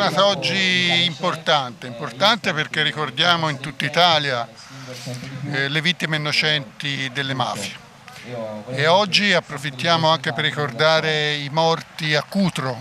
giornata oggi importante, importante perché ricordiamo in tutta Italia eh, le vittime innocenti delle mafie e oggi approfittiamo anche per ricordare i morti a Cutro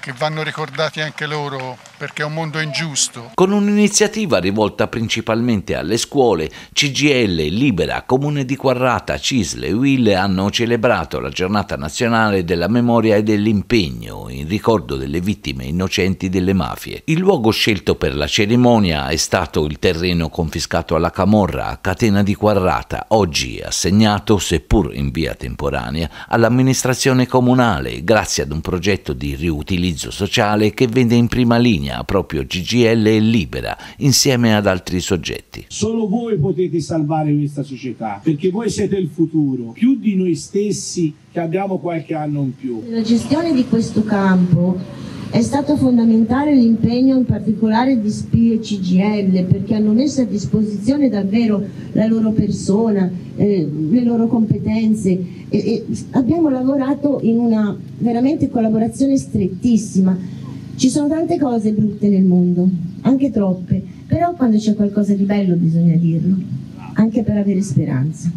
che vanno ricordati anche loro perché è un mondo ingiusto. Con un'iniziativa rivolta principalmente alle scuole, CGL, Libera, Comune di Quarrata, Cisle e Will hanno celebrato la giornata nazionale della memoria e dell'impegno in ricordo delle vittime innocenti delle mafie. Il luogo scelto per la cerimonia è stato il terreno confiscato alla Camorra a Catena di Quarrata, oggi assegnato, seppur in via temporanea, all'amministrazione comunale grazie ad un progetto di riutilizzo sociale che vende in prima linea impegna proprio CGL e Libera insieme ad altri soggetti. Solo voi potete salvare questa società perché voi siete il futuro, più di noi stessi che abbiamo qualche anno in più. La gestione di questo campo è stato fondamentale l'impegno in particolare di SPI e CGL perché hanno messo a disposizione davvero la loro persona, eh, le loro competenze e, e abbiamo lavorato in una veramente collaborazione strettissima ci sono tante cose brutte nel mondo, anche troppe, però quando c'è qualcosa di bello bisogna dirlo, anche per avere speranza.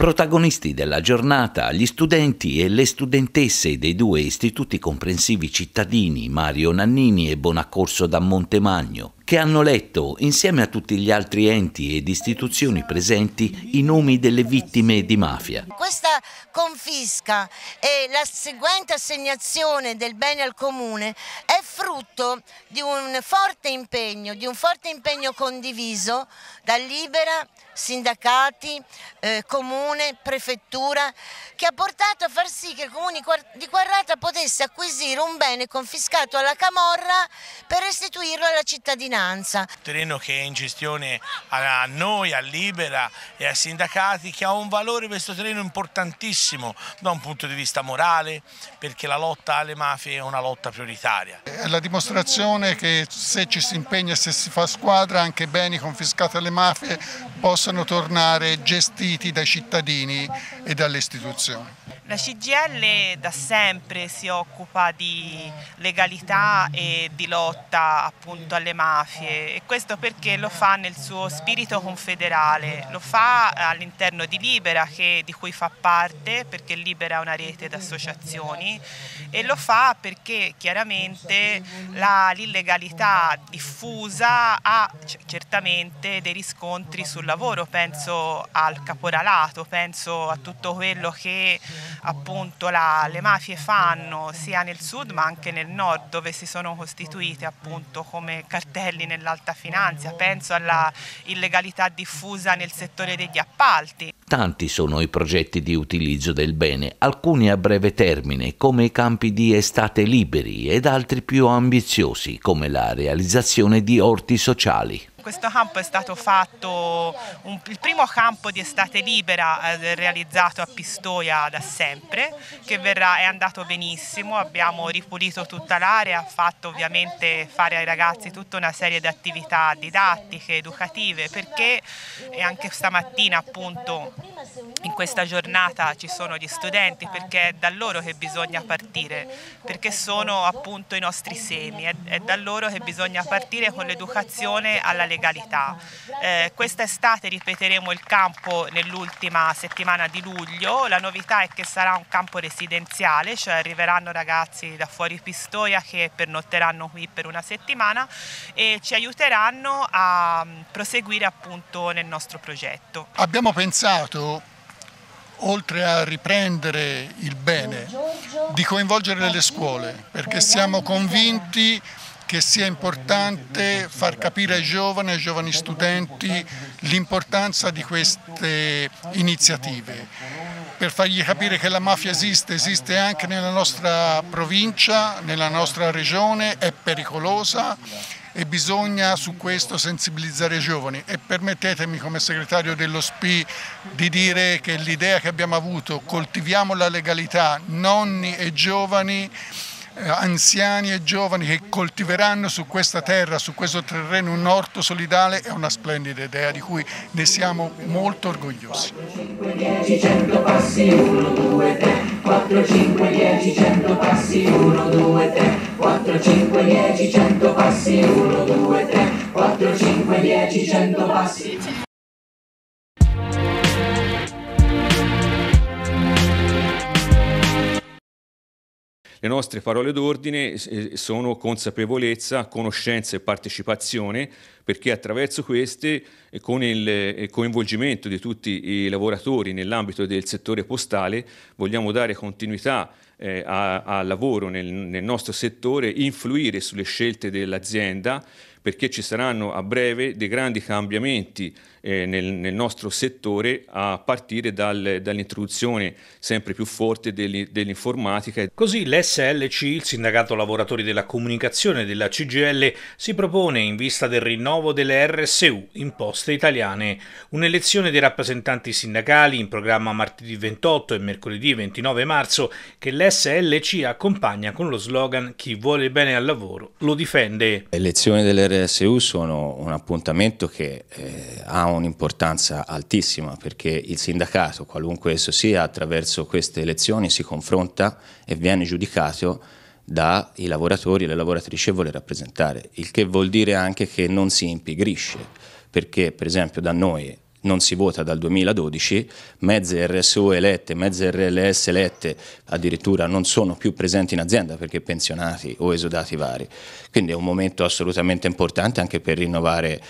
Protagonisti della giornata gli studenti e le studentesse dei due istituti comprensivi cittadini Mario Nannini e Bonaccorso da Montemagno, che hanno letto insieme a tutti gli altri enti ed istituzioni presenti i nomi delle vittime di mafia. Questa confisca e la seguente assegnazione del bene al comune è frutto di un forte impegno, di un forte impegno condiviso da Libera sindacati, eh, comune, prefettura, che ha portato a far sì che il comune di Quarrata potesse acquisire un bene confiscato alla Camorra per restituirlo alla cittadinanza. Un Terreno che è in gestione a noi, a Libera e ai sindacati, che ha un valore questo terreno importantissimo da un punto di vista morale, perché la lotta alle mafie è una lotta prioritaria. È la dimostrazione che se ci si impegna e se si fa squadra anche beni confiscati alle mafie possono possano tornare gestiti dai cittadini e dalle istituzioni. La CGL da sempre si occupa di legalità e di lotta appunto alle mafie e questo perché lo fa nel suo spirito confederale, lo fa all'interno di Libera che, di cui fa parte perché Libera è una rete di associazioni e lo fa perché chiaramente l'illegalità diffusa ha certamente dei riscontri sul lavoro, penso al caporalato, penso a tutto quello che appunto la, le mafie fanno sia nel sud ma anche nel nord dove si sono costituite appunto come cartelli nell'alta finanza, penso alla illegalità diffusa nel settore degli appalti. Tanti sono i progetti di utilizzo del bene, alcuni a breve termine come i campi di estate liberi ed altri più ambiziosi come la realizzazione di orti sociali questo campo è stato fatto un, il primo campo di estate libera eh, realizzato a Pistoia da sempre, che verrà, è andato benissimo, abbiamo ripulito tutta l'area, fatto ovviamente fare ai ragazzi tutta una serie di attività didattiche, educative, perché anche stamattina appunto in questa giornata ci sono gli studenti perché è da loro che bisogna partire, perché sono appunto i nostri semi, è, da loro che bisogna partire con l'educazione alla legalità. Eh, questa estate ripeteremo il campo nell'ultima settimana di luglio, la novità è che sarà un campo residenziale, cioè arriveranno ragazzi da fuori Pistoia che pernotteranno qui per una settimana e ci aiuteranno a mm, proseguire appunto nel nostro progetto. Abbiamo pensato oltre a riprendere il bene, di coinvolgere le scuole, perché siamo convinti che sia importante far capire ai giovani, ai giovani studenti, l'importanza di queste iniziative, per fargli capire che la mafia esiste, esiste anche nella nostra provincia, nella nostra regione, è pericolosa e bisogna su questo sensibilizzare i giovani e permettetemi come segretario dello SPI di dire che l'idea che abbiamo avuto coltiviamo la legalità nonni e giovani eh, anziani e giovani che coltiveranno su questa terra, su questo terreno un orto solidale è una splendida idea di cui ne siamo molto orgogliosi. 5, 10, 100 passi, 1, 2, 3, 4, 5, 10, 100 passi, 1, 2, 3. 4, 5, 10, 100 passi, 1, 2, 3, 4, 5, 10, 100 passi. Le nostre parole d'ordine eh, sono consapevolezza, conoscenza e partecipazione, perché attraverso queste, con il eh, coinvolgimento di tutti i lavoratori nell'ambito del settore postale, vogliamo dare continuità eh, a, a, lavoro nel, nel nostro settore, influire sulle scelte dell'azienda perché ci saranno a breve dei grandi cambiamenti eh, nel, nel, nostro settore a partire dal, dall'introduzione sempre più forte dell'informatica. Così l'SLC, il Sindacato Lavoratori della Comunicazione della CGL, si propone in vista del rinnovo delle RSU, imposte italiane, un'elezione dei rappresentanti sindacali in programma martedì 28 e mercoledì 29 marzo che l'SLC accompagna con lo slogan Chi vuole bene al lavoro lo difende. Le elezioni delle RSU sono un appuntamento che eh, ha un'importanza altissima perché il sindacato, qualunque esso sia, attraverso queste elezioni si confronta e viene giudicato dai lavoratori e le lavoratrici che vuole rappresentare, il che vuol dire anche che non si impigrisce, perché per esempio da noi non si vota dal 2012, mezze RSO elette, mezze RLS elette addirittura non sono più presenti in azienda perché pensionati o esodati vari. Quindi è un momento assolutamente importante anche per rinnovare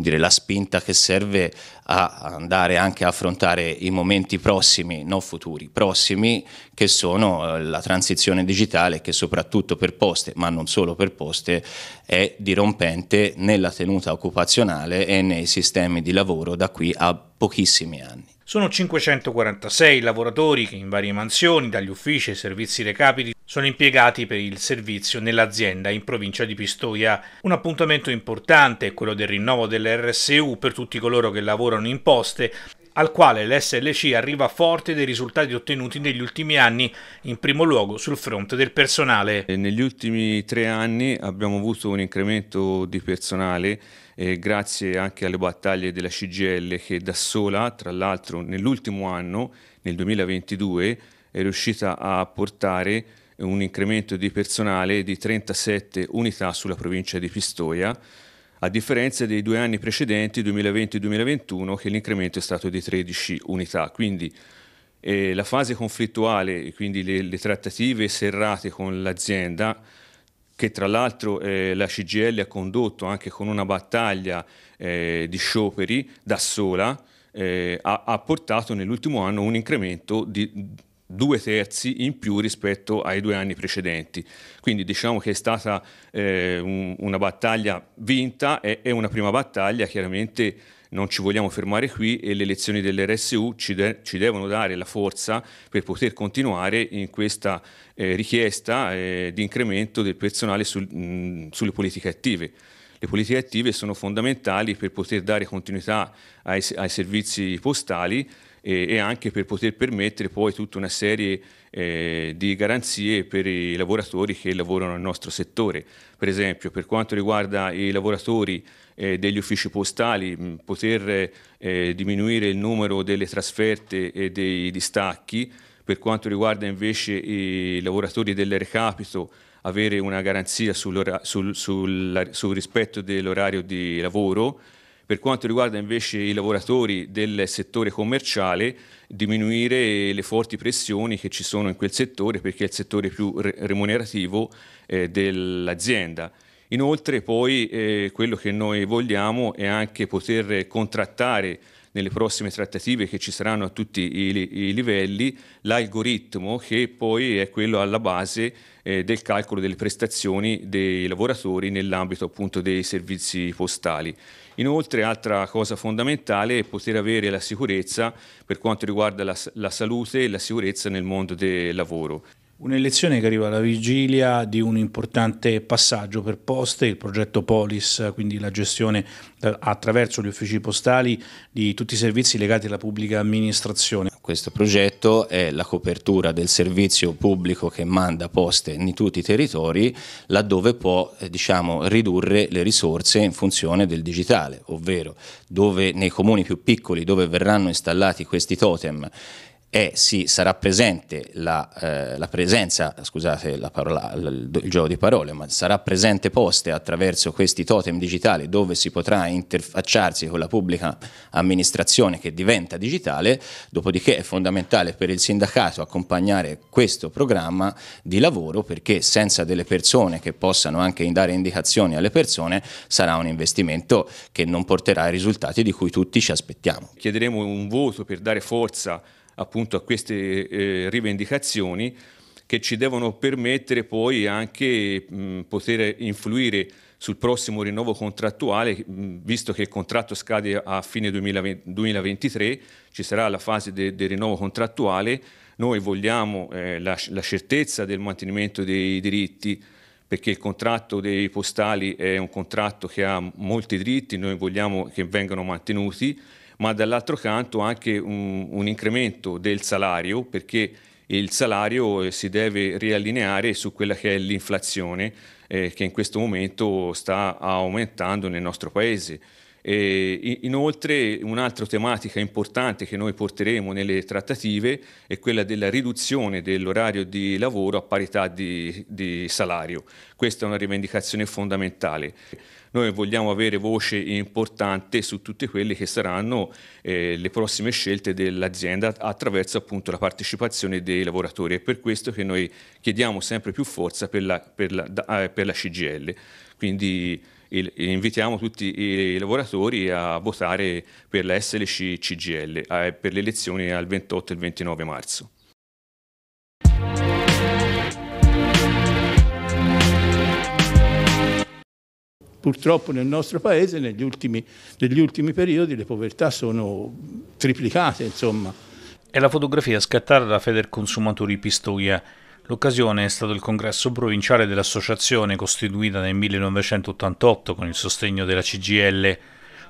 dire, la spinta che serve a andare anche a affrontare i momenti prossimi, non futuri, prossimi, che sono eh, la transizione digitale che soprattutto per poste, ma non solo per poste, è dirompente nella tenuta occupazionale e nei sistemi di lavoro da qui a pochissimi anni. Sono 546 lavoratori che in varie mansioni, dagli uffici ai servizi recapiti, sono impiegati per il servizio nell'azienda in provincia di Pistoia. Un appuntamento importante è quello del rinnovo dell'RSU per tutti coloro che lavorano in poste al quale l'SLC arriva forte dei risultati ottenuti negli ultimi anni, in primo luogo sul fronte del personale. Negli ultimi tre anni abbiamo avuto un incremento di personale eh, grazie anche alle battaglie della CGL che da sola, tra l'altro nell'ultimo anno, nel 2022, è riuscita a portare un incremento di personale di 37 unità sulla provincia di Pistoia a differenza dei due anni precedenti, 2020 2021, che l'incremento è stato di 13 unità. Quindi eh, la fase conflittuale, quindi le, le trattative serrate con l'azienda, che tra l'altro eh, la CGL ha condotto anche con una battaglia eh, di scioperi da sola, eh, ha, ha portato nell'ultimo anno un incremento di due terzi in più rispetto ai due anni precedenti. Quindi diciamo che è stata eh, un, una battaglia vinta, è, è, una prima battaglia, chiaramente non ci vogliamo fermare qui e le elezioni dell'RSU ci, de- ci devono dare la forza per poter continuare in questa eh, richiesta eh, di incremento del personale sul, mh, sulle politiche attive. Le politiche attive sono fondamentali per poter dare continuità ai, ai servizi postali e, e anche per poter permettere poi tutta una serie eh, di garanzie per i lavoratori che lavorano nel nostro settore. Per esempio per quanto riguarda i lavoratori eh, degli uffici postali, mh, poter eh, diminuire il numero delle trasferte e dei distacchi, per quanto riguarda invece i lavoratori del recapito, avere una garanzia sul, sul, sul, sul rispetto dell'orario di lavoro per quanto riguarda invece i lavoratori del settore commerciale, diminuire le forti pressioni che ci sono in quel settore perché è il settore più remunerativo eh, dell'azienda. Inoltre poi eh, quello che noi vogliamo è anche poter contrattare nelle prossime trattative che ci saranno a tutti i, i livelli l'algoritmo che poi è quello alla base eh, del calcolo delle prestazioni dei lavoratori nell'ambito appunto dei servizi postali. Inoltre, altra cosa fondamentale è poter avere la sicurezza per quanto riguarda la, la salute e la sicurezza nel mondo del lavoro. Un'elezione che arriva alla vigilia di un importante passaggio per poste, il progetto Polis, quindi la gestione eh, attraverso gli uffici postali di tutti i servizi legati alla pubblica amministrazione. Questo progetto è la copertura del servizio pubblico che manda poste in tutti i territori laddove può eh, diciamo, ridurre le risorse in funzione del digitale, ovvero dove nei comuni più piccoli dove verranno installati questi totem e si sarà presente la, eh, la presenza, scusate la parola, il gioco di parole, ma sarà presente poste attraverso questi totem digitali dove si potrà interfacciarsi con la pubblica amministrazione che diventa digitale, dopodiché è fondamentale per il sindacato accompagnare questo programma di lavoro perché senza delle persone che possano anche dare indicazioni alle persone sarà un investimento che non porterà i risultati di cui tutti ci aspettiamo. Chiederemo un voto per dare forza appunto a queste eh, rivendicazioni che ci devono permettere poi anche mh, mm, poter influire sul prossimo rinnovo contrattuale, mh, mm, visto che il contratto scade a fine 2020, 2023, ci sarà la fase del de rinnovo contrattuale, noi vogliamo eh, la, la, certezza del mantenimento dei diritti, perché il contratto dei postali è un contratto che ha molti diritti, noi vogliamo che vengano mantenuti ma dall'altro canto anche un, un incremento del salario perché il salario eh, si deve riallineare su quella che è l'inflazione eh, che in questo momento sta aumentando nel nostro paese. E inoltre un'altra tematica importante che noi porteremo nelle trattative è quella della riduzione dell'orario di lavoro a parità di, di salario. Questa è una rivendicazione fondamentale noi vogliamo avere voce importante su tutte quelle che saranno eh, le prossime scelte dell'azienda attraverso appunto la partecipazione dei lavoratori. È per questo che noi chiediamo sempre più forza per la, per la, eh, per la CGL. Quindi il, invitiamo tutti i lavoratori a votare per la SLC CGL eh, per le elezioni al 28 e 29 marzo. Purtroppo nel nostro paese negli ultimi, negli ultimi periodi le povertà sono triplicate, insomma. È la fotografia scattata da Federconsumatori Pistoia L'occasione è stato il congresso provinciale dell'associazione costituita nel 1988 con il sostegno della CGL,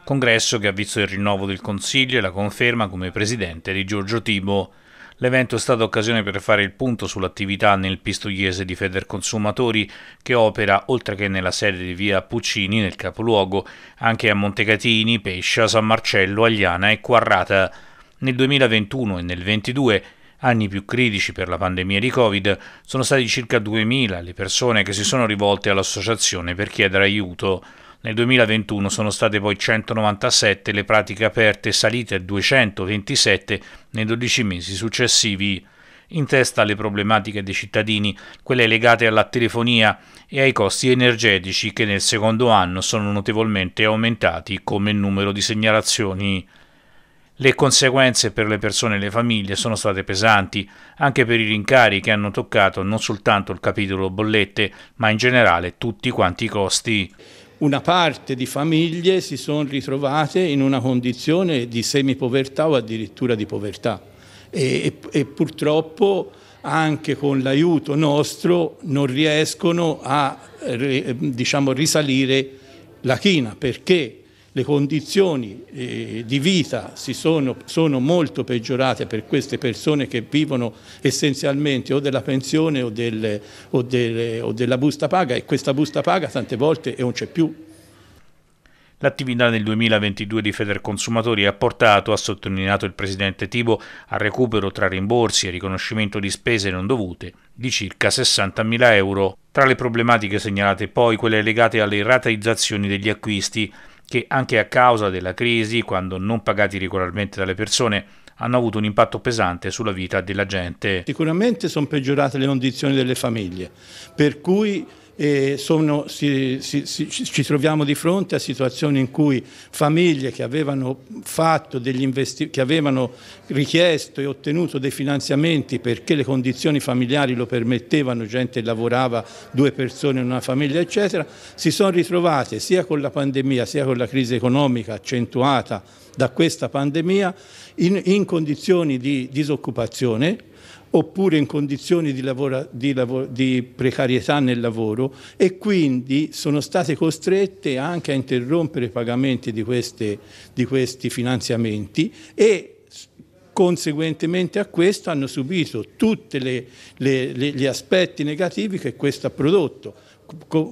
congresso che ha visto il rinnovo del Consiglio e la conferma come presidente di Giorgio Tibo. L'evento è stata occasione per fare il punto sull'attività nel Pistoiese di Feder Consumatori, che opera, oltre che nella sede di via Puccini nel capoluogo, anche a Montecatini, Pescia, San Marcello, Agliana e Quarrata. Nel 2021 e nel 2022 anni più critici per la pandemia di Covid, sono stati circa 2.000 le persone che si sono rivolte all'associazione per chiedere aiuto. Nel 2021 sono state poi 197 le pratiche aperte, salite a 227 nei 12 mesi successivi. In testa alle problematiche dei cittadini, quelle legate alla telefonia e ai costi energetici che nel secondo anno sono notevolmente aumentati come numero di segnalazioni. Le conseguenze per le persone e le famiglie sono state pesanti, anche per i rincari che hanno toccato non soltanto il capitolo bollette, ma in generale tutti quanti i costi. Una parte di famiglie si sono ritrovate in una condizione di semipovertà o addirittura di povertà e, e, e purtroppo anche con l'aiuto nostro non riescono a eh, diciamo, risalire la china perché le condizioni eh, di vita sono, sono, molto peggiorate per queste persone che vivono essenzialmente o della pensione o, del, o, del, o della busta paga e questa busta paga tante volte non c'è più. L'attività nel 2022 di Federconsumatori ha portato, ha sottolineato il presidente Tibo, al recupero tra rimborsi e riconoscimento di spese non dovute di circa 60.000 euro. Tra le problematiche segnalate poi quelle legate alle rateizzazioni degli acquisti, che anche a causa della crisi, quando non pagati regolarmente dalle persone, hanno avuto un impatto pesante sulla vita della gente. Sicuramente sono peggiorate le condizioni delle famiglie, per cui eh, sono, si, si, si, ci troviamo di fronte a situazioni in cui famiglie che avevano, che avevano richiesto e ottenuto dei finanziamenti perché le condizioni familiari lo permettevano, gente che lavorava due persone in una famiglia eccetera, si sono ritrovate sia con la pandemia sia con la crisi economica accentuata da questa pandemia in, in condizioni di disoccupazione oppure in condizioni di, lavora, di, lavoro, di, precarietà nel lavoro e quindi sono state costrette anche a interrompere i pagamenti di, queste, di questi finanziamenti e Conseguentemente a questo hanno subito tutti gli aspetti negativi che questo ha prodotto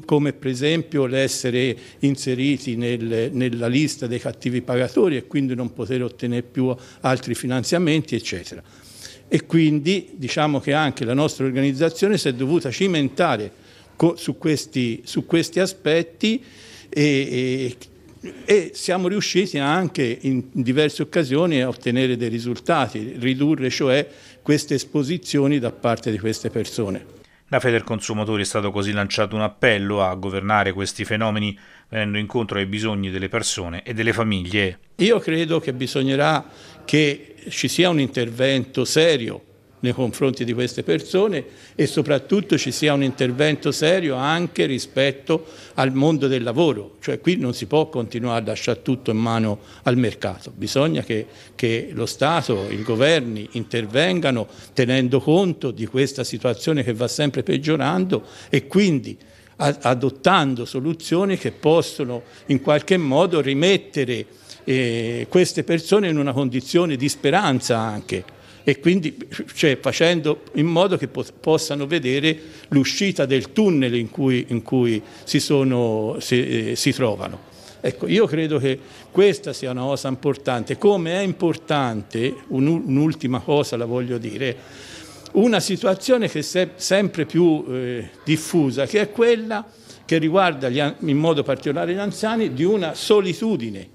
come per esempio l'essere inseriti nel, nella lista dei cattivi pagatori e quindi non poter ottenere più altri finanziamenti, eccetera. E quindi diciamo che anche la nostra organizzazione si è dovuta cimentare su questi, su questi aspetti e, e e siamo riusciti anche in diverse occasioni a ottenere dei risultati, ridurre cioè queste esposizioni da parte di queste persone. Da Federconsumatori è stato così lanciato un appello a governare questi fenomeni venendo incontro ai bisogni delle persone e delle famiglie. Io credo che bisognerà che ci sia un intervento serio nei confronti di queste persone e soprattutto ci sia un intervento serio anche rispetto al mondo del lavoro, cioè qui non si può continuare a lasciare tutto in mano al mercato, bisogna che, che lo Stato, i governi intervengano tenendo conto di questa situazione che va sempre peggiorando e quindi adottando soluzioni che possono in qualche modo rimettere eh, queste persone in una condizione di speranza anche e quindi cioè, facendo in modo che possano vedere l'uscita del tunnel in cui, in cui si, sono, si, eh, si, trovano. Ecco, io credo che questa sia una cosa importante, come è importante, un'ultima cosa la voglio dire, una situazione che è sempre più eh, diffusa, che è quella che riguarda gli, in modo particolare gli anziani, di una solitudine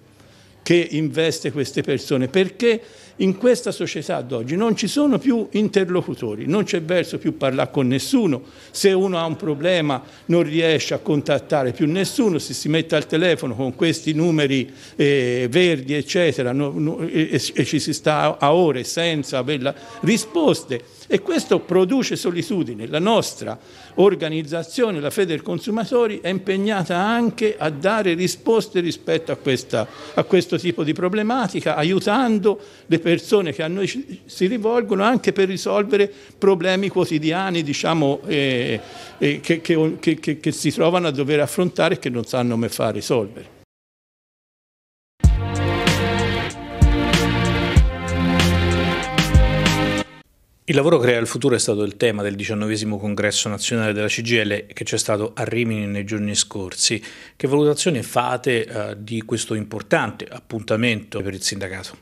che investe queste persone, perché in questa società d'oggi non ci sono più interlocutori, non c'è verso più parlare con nessuno, se uno ha un problema non riesce a contattare più nessuno, se si mette al telefono con questi numeri eh, verdi eccetera no, no, e, e, ci si sta a ore senza aver risposte e questo produce solitudine. La nostra organizzazione, la Fede del Consumatori, è impegnata anche a dare risposte rispetto a, questa, a questo tipo di problematica, aiutando le persone che a noi si rivolgono anche per risolvere problemi quotidiani diciamo, eh, eh, che, che, che, che si trovano a dover affrontare e che non sanno come far risolvere. Il lavoro Crea il Futuro è stato il tema del diciannovesimo congresso nazionale della CGL che c'è stato a Rimini nei giorni scorsi. Che valutazione fate eh, di questo importante appuntamento per il sindacato?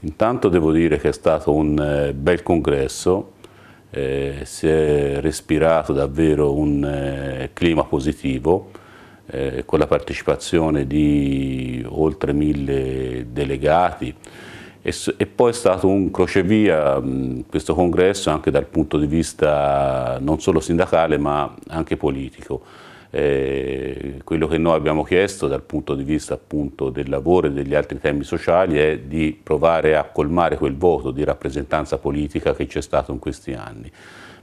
Intanto devo dire che è stato un eh, bel congresso, eh, si è respirato davvero un eh, clima positivo eh, con la partecipazione di oltre mille delegati, e, e poi è stato un crocevia mh, questo congresso anche dal punto di vista non solo sindacale ma anche politico. Eh, quello che noi abbiamo chiesto dal punto di vista appunto del lavoro e degli altri temi sociali è di provare a colmare quel voto di rappresentanza politica che c'è stato in questi anni.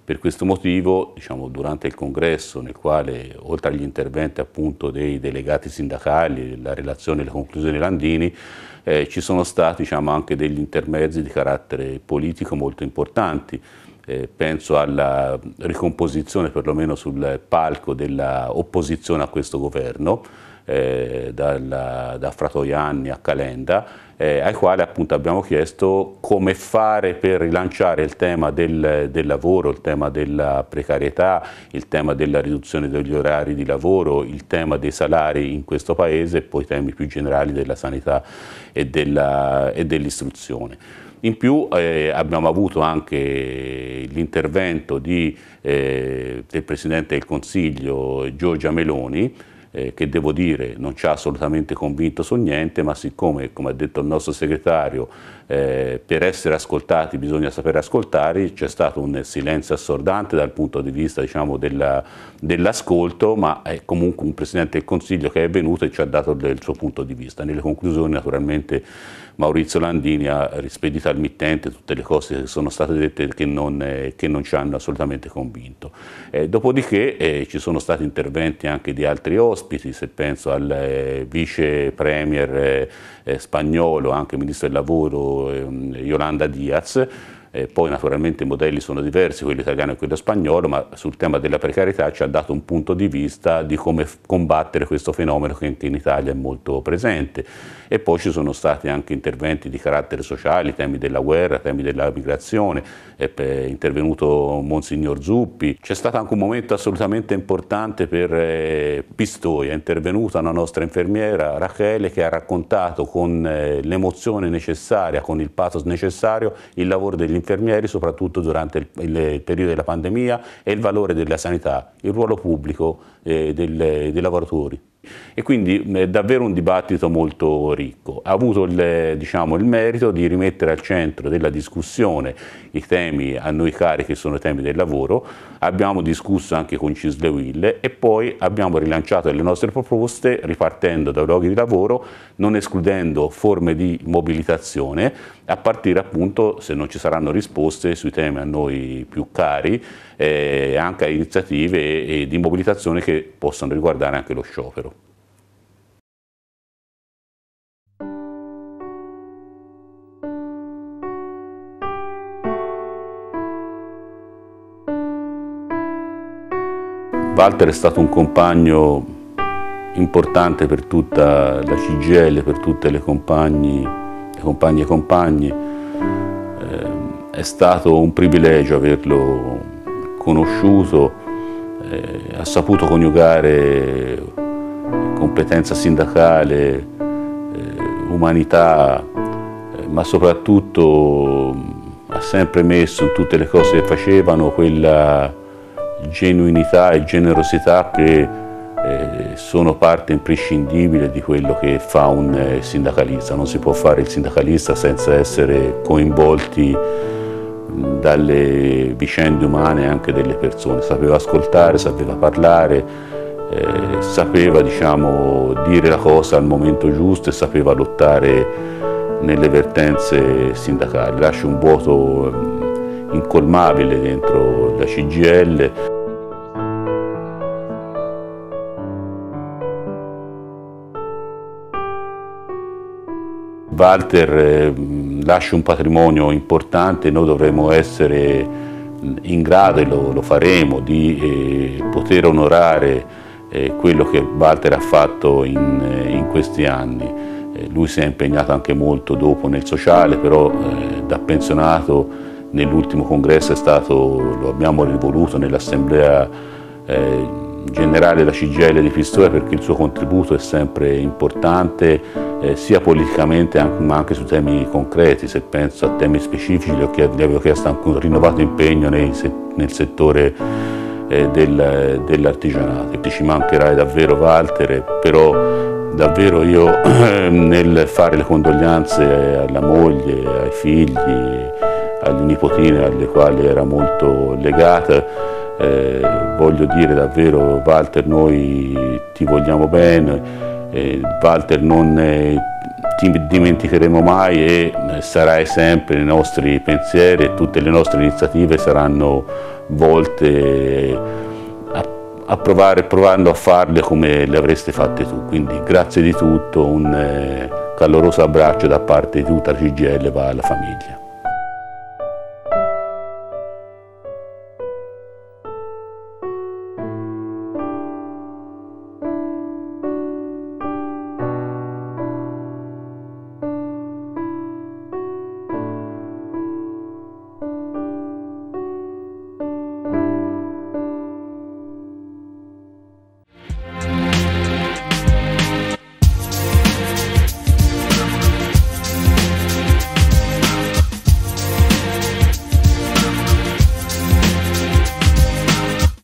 Per questo motivo, diciamo, durante il congresso, nel quale, oltre agli interventi appunto, dei delegati sindacali, la relazione e le conclusioni Landini, eh, ci sono stati diciamo, anche degli intermezzi di carattere politico molto importanti. Eh, penso alla ricomposizione, perlomeno sul palco, dell'opposizione a questo governo, eh, dalla, da Fratoianni a Calenda, eh, ai quali appunto abbiamo chiesto come fare per rilanciare il tema del, del, lavoro, il tema della precarietà, il tema della riduzione degli orari di lavoro, il tema dei salari in questo paese e poi i temi più generali della sanità e dell'istruzione. in più eh, abbiamo avuto anche l'intervento eh, del Presidente del Consiglio Giorgia Meloni, eh, che devo dire non ci ha assolutamente convinto su niente, ma siccome, come ha detto il nostro segretario, eh, per essere ascoltati bisogna sapere ascoltare, c'è stato un silenzio assordante dal punto di vista diciamo, dell'ascolto, dell ma è comunque un Presidente del Consiglio che è venuto e ci ha dato il suo punto di vista. Nelle conclusioni naturalmente Maurizio Landini ha rispedito al mittente tutte le cose che sono state dette che non, eh, che non ci hanno assolutamente convinto. Eh, dopodiché eh, ci sono stati interventi anche di altri ospiti, se penso al eh, vice premier eh, eh, spagnolo, anche ministro del lavoro ehm, Yolanda Diaz, eh, poi naturalmente i modelli sono diversi, quello italiano e quello spagnolo, ma sul tema della precarietà ci ha dato un punto di vista di come combattere questo fenomeno che anche in Italia è molto presente. E poi ci sono stati anche interventi di carattere sociale, temi della guerra, temi della migrazione, è intervenuto Monsignor Zuppi. C'è stato anche un momento assolutamente importante per eh, Pistoia, è intervenuta una nostra infermiera, Rachele, che ha raccontato con eh, l'emozione necessaria, con il pathos necessario, il lavoro degli infermieri infermieri, soprattutto durante il, il, periodo della pandemia, e il valore della sanità, il ruolo pubblico eh, del, dei lavoratori. E quindi è davvero un dibattito molto ricco. Ha avuto il, diciamo, il, merito di rimettere al centro della discussione i temi a noi cari che sono i temi del lavoro, abbiamo discusso anche con Cisle Will e poi abbiamo rilanciato le nostre proposte ripartendo da luoghi di lavoro, non escludendo forme di mobilitazione, a partire appunto, se non ci saranno risposte sui temi a noi più cari, eh, anche a iniziative e, e di mobilitazione che possano riguardare anche lo sciopero. Walter è stato un compagno importante per tutta la CGL, per tutte le compagnie compagni e compagni. Eh, è stato un privilegio averlo conosciuto, eh, ha saputo coniugare competenza sindacale, eh, umanità, ma soprattutto ha sempre messo in tutte le cose che facevano quella genuinità e generosità che eh, sono parte imprescindibile di quello che fa un eh, sindacalista. Non si può fare il sindacalista senza essere coinvolti dalle vicende umane anche delle persone. Sapeva ascoltare, sapeva parlare, eh, sapeva diciamo, dire la cosa al momento giusto e sapeva lottare nelle vertenze sindacali. Lascia un vuoto incolmabile dentro la CGL. Walter eh, lascia un patrimonio importante, noi dovremo essere in grado, e lo, lo faremo, di eh, poter onorare eh, quello che Walter ha fatto in, in questi anni. Lui si è impegnato anche molto dopo nel sociale, però eh, da pensionato nell'ultimo congresso è stato, lo abbiamo rivoluto nell'assemblea eh, generale la CGL di Pistoia perché il suo contributo è sempre importante eh, sia politicamente anche, ma anche su temi concreti, se penso a temi specifici gli avevo chiesto anche un rinnovato impegno nei, nel settore eh, del, dell'artigianato. Ci mancherai davvero Walter, eh, però davvero io ehm, nel fare le condoglianze alla moglie, ai figli, agli nipotini alle quali era molto legata, eh, voglio dire davvero Walter noi ti vogliamo bene, eh, Walter non eh, ti dimenticheremo mai e eh, sarai sempre nei nostri pensieri e tutte le nostre iniziative saranno volte eh, a, a provare, provando a farle come le avreste fatte tu. Quindi grazie di tutto, un eh, caloroso abbraccio da parte di tutta la CGL e alla famiglia.